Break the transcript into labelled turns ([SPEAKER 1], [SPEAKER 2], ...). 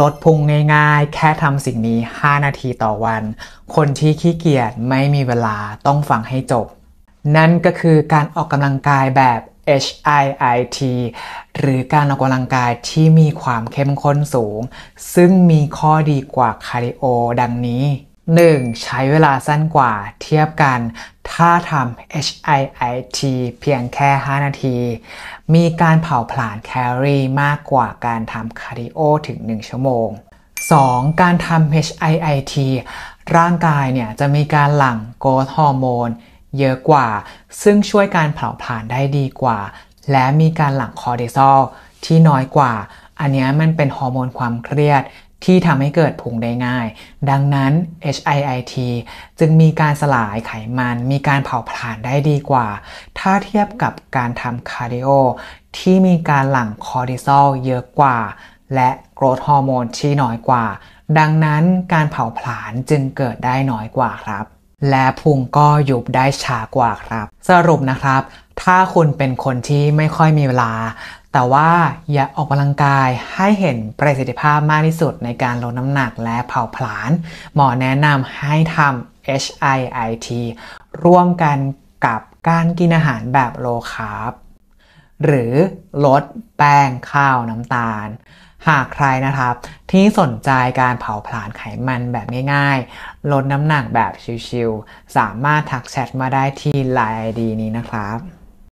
[SPEAKER 1] ลดพุงง่ายๆ แค่ทำสิ่งนี้ 5 นาทีต่อวัน คนที่ขี้เกียจไม่มีเวลาต้องฟังให้จบ นั่นก็คือการออกกำลังกายแบบ HIIT หรือการออกกำลังกายที่มีความเข้มข้นสูง ซึ่งมีข้อดีกว่าคาร์ดิโอดังนี้ 1. ใช้เวลาสั้นกว่าเทียบกันถ้าทำ HIIT เพียงแค่ 5 นาที มีการเผาผลาญแคลอรี่มากกว่าการทำคาร์ดิโอถึง 1 ชั่วโมง 2. การทำ HIIT ร่างกายเนี่ยจะมีการหลั่งโกรทฮอร์โมนเยอะกว่า ซึ่งช่วยการเผาผลาญได้ดีกว่า และมีการหลั่งคอร์ติซอลที่น้อยกว่า อันนี้มันเป็นฮอร์โมนความเครียดที่ทำให้เกิดพุงได้ง่าย ดังนั้น HIIT จึงมีการสลายไขมัน มีการเผาผลาญได้ดีกว่า ถ้าเทียบกับการทำคาร์ดิโอที่มีการหลั่งคอร์ติซอลเยอะกว่า และโกรทฮอร์โมนที่น้อยกว่า ดังนั้นการเผาผลาญจึงเกิดได้น้อยกว่าครับ และพุงก็ยุบได้ช้ากว่าครับ สรุปนะครับถ้าคุณเป็นคนที่ไม่ค่อยมีเวลา แต่ว่าอยากออกกำลังกายให้เห็นประสิทธิภาพมากที่สุด ในการลดน้ำหนักและเผาผลาญ หมอแนะนำให้ทำ HIIT ร่วมกันกับการกินอาหารแบบโลคาร์บหรือลดแป้งข้าวน้ำตาล หากใครนะครับ ที่สนใจการเผาผลาญไขมันแบบง่าย ๆ ลดน้ำหนักแบบชิวๆสามารถทักแชทมาได้ที่ไลน์ดีนี้นะครับ